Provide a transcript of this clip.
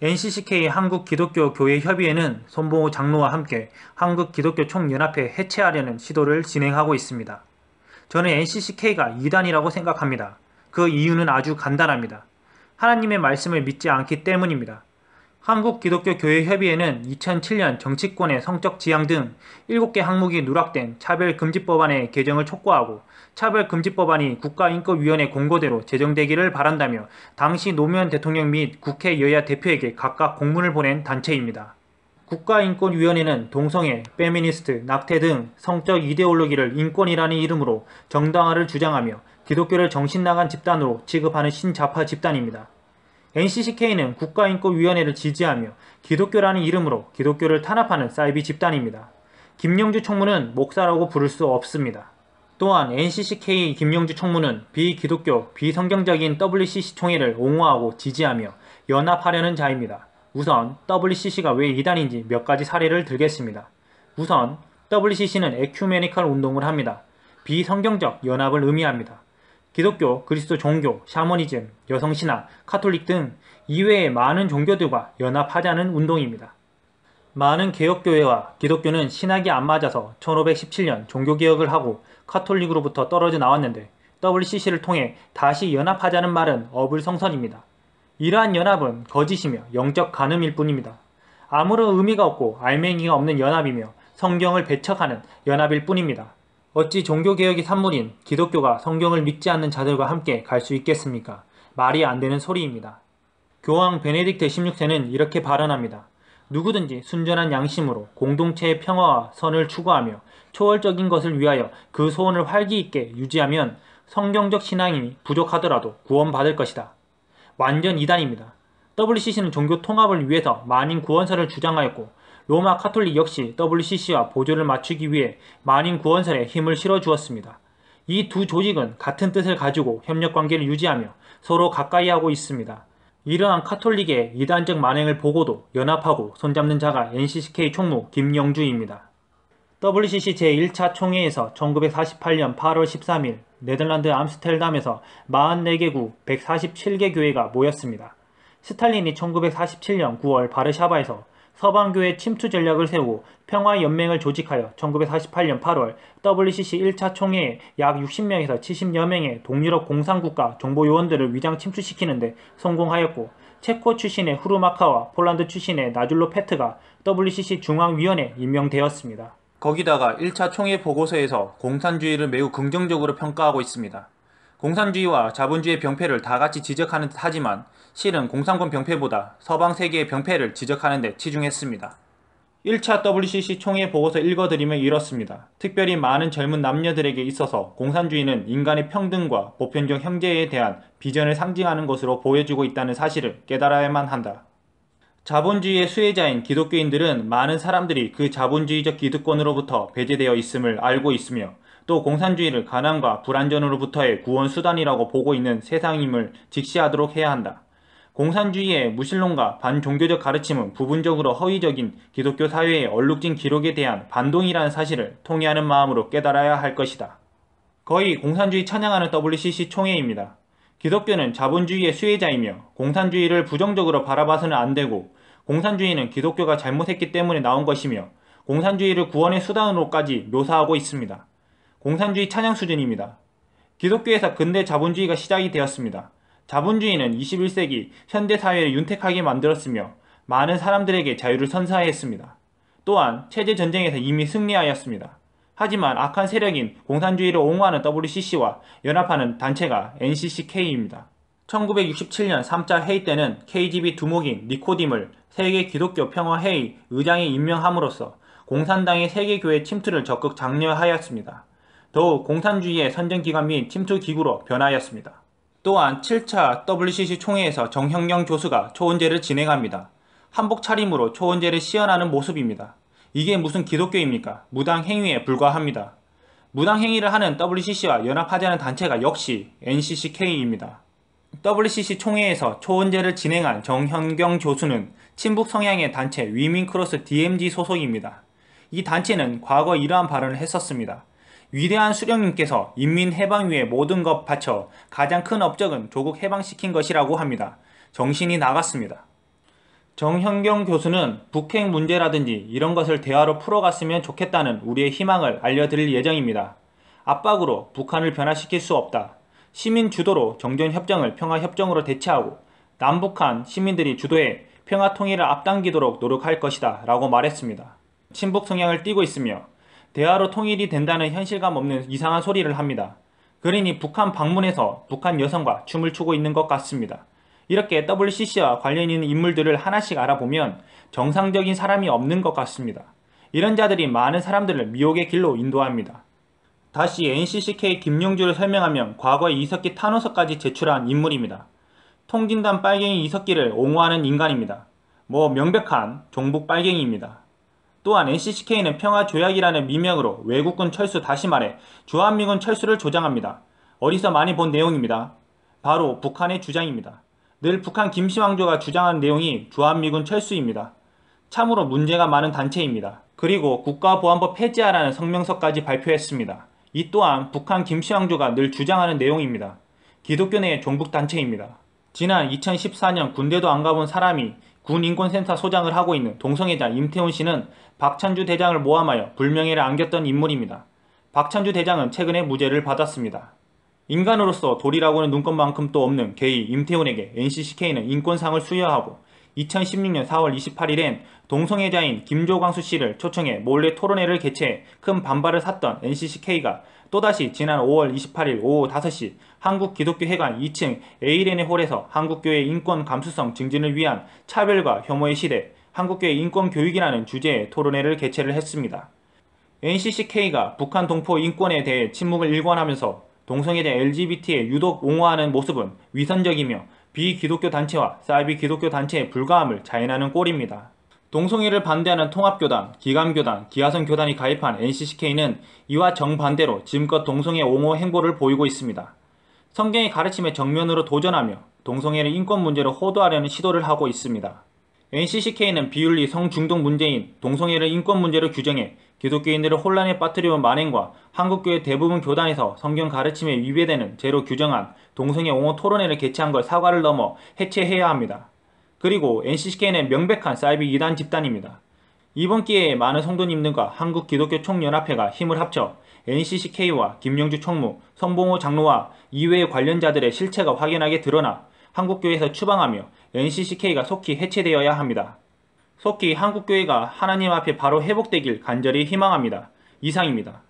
NCCK 한국 기독교 교회 협의회는 손봉호 장로와 함께 한국 기독교 총연합회 해체하려는 시도를 진행하고 있습니다. 저는 NCCK가 이단이라고 생각합니다. 그 이유는 아주 간단합니다. 하나님의 말씀을 믿지 않기 때문입니다. 한국기독교교회협의회는 2007년 정치권의 성적 지향 등 7개 항목이 누락된 차별금지법안의 개정을 촉구하고 차별금지법안이 국가인권위원회 공고대로 제정되기를 바란다며 당시 노무현 대통령 및 국회 여야 대표에게 각각 공문을 보낸 단체입니다. 국가인권위원회는 동성애, 페미니스트, 낙태 등 성적 이데올로기를 인권이라는 이름으로 정당화를 주장하며 기독교를 정신나간 집단으로 취급하는 신자파 집단입니다. NCCK는 국가인권위원회를 지지하며 기독교라는 이름으로 기독교를 탄압하는 사이비 집단입니다. 김영주 총무는 목사라고 부를 수 없습니다. 또한 NCCK 김영주 총무는 비기독교, 비성경적인 WCC 총회를 옹호하고 지지하며 연합하려는 자입니다. 우선 WCC가 왜 이단인지 몇 가지 사례를 들겠습니다. 우선 WCC는 에큐메니컬 운동을 합니다. 비성경적 연합을 의미합니다. 기독교, 그리스도 종교, 샤머니즘, 여성신화 카톨릭 등 이외의 많은 종교들과 연합하자는 운동입니다. 많은 개혁교회와 기독교는 신학이 안 맞아서 1517년 종교개혁을 하고 카톨릭으로부터 떨어져 나왔는데 WCC를 통해 다시 연합하자는 말은 어불성설입니다. 이러한 연합은 거짓이며 영적 간음일 뿐입니다. 아무런 의미가 없고 알맹이가 없는 연합이며 성경을 배척하는 연합일 뿐입니다. 어찌 종교개혁의 산물인 기독교가 성경을 믿지 않는 자들과 함께 갈 수 있겠습니까? 말이 안 되는 소리입니다. 교황 베네딕트 16세는 이렇게 발언합니다. 누구든지 순전한 양심으로 공동체의 평화와 선을 추구하며 초월적인 것을 위하여 그 소원을 활기 있게 유지하면 성경적 신앙이 부족하더라도 구원받을 것이다. 완전 이단입니다. WCC는 종교 통합을 위해서 만인 구원설을 주장하였고 로마 카톨릭 역시 WCC와 보조를 맞추기 위해 만인 구원선에 힘을 실어주었습니다. 이 두 조직은 같은 뜻을 가지고 협력관계를 유지하며 서로 가까이 하고 있습니다. 이러한 카톨릭의 이단적 만행을 보고도 연합하고 손잡는 자가 NCCK 총무 김영주입니다. WCC 제1차 총회에서 1948년 8월 13일 네덜란드 암스테담에서 44개국 147개 교회가 모였습니다. 스탈린이 1947년 9월 바르샤바에서 서방교에 침투 전략을 세우고 평화연맹을 조직하여 1948년 8월 WCC 1차 총회에 약 60명에서 70여 명의 동유럽 공산국가 정보요원들을 위장 침투시키는데 성공하였고 체코 출신의 후르마카와 폴란드 출신의 나줄로 페트가 WCC 중앙위원회에 임명되었습니다. 거기다가 1차 총회 보고서에서 공산주의를 매우 긍정적으로 평가하고 있습니다. 공산주의와 자본주의 의 병폐를 다 같이 지적하는 듯 하지만 실은 공산권 병폐보다 서방 세계의 병폐를 지적하는 데 치중했습니다. 1차 WCC 총회 보고서 읽어드리면 이렇습니다. 특별히 많은 젊은 남녀들에게 있어서 공산주의는 인간의 평등과 보편적 형제에 대한 비전을 상징하는 것으로 보여주고 있다는 사실을 깨달아야만 한다. 자본주의의 수혜자인 기독교인들은 많은 사람들이 그 자본주의적 기득권으로부터 배제되어 있음을 알고 있으며 또 공산주의를 가난과 불안전으로부터의 구원 수단이라고 보고 있는 세상임을 직시하도록 해야 한다. 공산주의의 무신론과 반종교적 가르침은 부분적으로 허위적인 기독교 사회의 얼룩진 기록에 대한 반동이라는 사실을 통의하는 마음으로 깨달아야 할 것이다. 거의 공산주의 찬양하는 WCC 총회입니다. 기독교는 자본주의의 수혜자이며 공산주의를 부정적으로 바라봐서는 안되고 공산주의는 기독교가 잘못했기 때문에 나온 것이며 공산주의를 구원의 수단으로까지 묘사하고 있습니다. 공산주의 찬양 수준입니다. 기독교에서 근대 자본주의가 시작이 되었습니다. 자본주의는 21세기 현대사회를 윤택하게 만들었으며 많은 사람들에게 자유를 선사했습니다. 또한 체제전쟁에서 이미 승리하였습니다. 하지만 악한 세력인 공산주의를 옹호하는 WCC와 연합하는 단체가 NCCK입니다. 1967년 3차 회의 때는 KGB 두목인 니코딤을 세계 기독교 평화회의 의장에 임명함으로써 공산당의 세계교회 침투를 적극 장려하였습니다. 더욱 공산주의의 선전기관 및 침투기구로 변하였습니다. 화 또한 7차 WCC 총회에서 정형영 교수가 초원제를 진행합니다. 한복 차림으로 초원제를 시연하는 모습입니다. 이게 무슨 기독교입니까? 무당 행위에 불과합니다. 무당 행위를 하는 WCC와 연합하자는 단체가 역시 NCCK입니다. WCC 총회에서 초원제를 진행한 정현경 교수는 친북 성향의 단체 위민크로스 DMZ 소속입니다. 이 단체는 과거 이러한 발언을 했었습니다. 위대한 수령님께서 인민해방 위에 모든 것 바쳐 가장 큰 업적은 조국 해방시킨 것이라고 합니다. 정신이 나갔습니다. 정현경 교수는 북핵 문제라든지 이런 것을 대화로 풀어갔으면 좋겠다는 우리의 희망을 알려드릴 예정입니다. 압박으로 북한을 변화시킬 수 없다. 시민 주도로 정전협정을 평화협정으로 대체하고 남북한 시민들이 주도해 평화 통일을 앞당기도록 노력할 것이다 라고 말했습니다. 친북 성향을 띠고 있으며 대화로 통일이 된다는 현실감 없는 이상한 소리를 합니다. 그린이 북한 방문해서 북한 여성과 춤을 추고 있는 것 같습니다. 이렇게 WCC와 관련 있는 인물들을 하나씩 알아보면 정상적인 사람이 없는 것 같습니다. 이런 자들이 많은 사람들을 미혹의 길로 인도합니다. 다시 NCCK 김용주를 설명하면 과거 이석기 탄원서까지 제출한 인물입니다. 통진단 빨갱이 이석기를 옹호하는 인간입니다. 뭐 명백한 종북 빨갱이입니다. 또한 NCCK는 평화조약이라는 미명으로 외국군 철수 다시 말해 주한미군 철수를 조장합니다. 어디서 많이 본 내용입니다. 바로 북한의 주장입니다. 늘 북한 김시황조가 주장한 내용이 주한미군 철수입니다. 참으로 문제가 많은 단체입니다. 그리고 국가보안법 폐지하라는 성명서까지 발표했습니다. 이 또한 북한 김시황조가 늘 주장하는 내용입니다. 기독교 내 종북단체입니다. 지난 2014년 군대도 안 가본 사람이 군인권센터 소장을 하고 있는 동성애자 임태훈 씨는 박찬주 대장을 모함하여 불명예를 안겼던 인물입니다. 박찬주 대장은 최근에 무죄를 받았습니다. 인간으로서 도리라고는 눈꼽만큼도 없는 게이 임태훈에게 NCCK는 인권상을 수여하고 2016년 4월 28일엔 동성애자인 김조광수 씨를 초청해 몰래 토론회를 개최해 큰 반발을 샀던 NCCK가 또다시 지난 5월 28일 오후 5시 한국기독교회관 2층 ALN의 홀에서 한국교회 인권 감수성 증진을 위한 차별과 혐오의 시대 한국교회 인권교육이라는 주제의 토론회를 개최를 했습니다. NCCK가 북한 동포 인권에 대해 침묵을 일관하면서 동성애자 LGBT에 유독 옹호하는 모습은 위선적이며 비기독교 단체와 사이비 기독교 단체의 불가함을 자인하는 꼴입니다. 동성애를 반대하는 통합교단, 기감교단, 기아선교단이 가입한 NCCK는 이와 정반대로 지금껏 동성애 옹호 행보를 보이고 있습니다. 성경의 가르침에 정면으로 도전하며 동성애를 인권 문제로 호도하려는 시도를 하고 있습니다. NCCK는 비윤리 성중독 문제인 동성애를 인권 문제로 규정해 기독교인들을 혼란에 빠뜨리는 만행과 한국교회 대부분 교단에서 성경 가르침에 위배되는 죄로 규정한 동성애 옹호 토론회를 개최한 걸 사과를 넘어 해체해야 합니다. 그리고 NCCK는 명백한 사이비 이단 집단입니다. 이번 기회에 많은 성도님들과 한국기독교총연합회가 힘을 합쳐 NCCK와 김영주 총무, 성봉호 장로와 이외의 관련자들의 실체가 확연하게 드러나 한국교회에서 추방하며 NCCK가 속히 해체되어야 합니다. 속히 한국교회가 하나님 앞에 바로 회복되길 간절히 희망합니다. 이상입니다.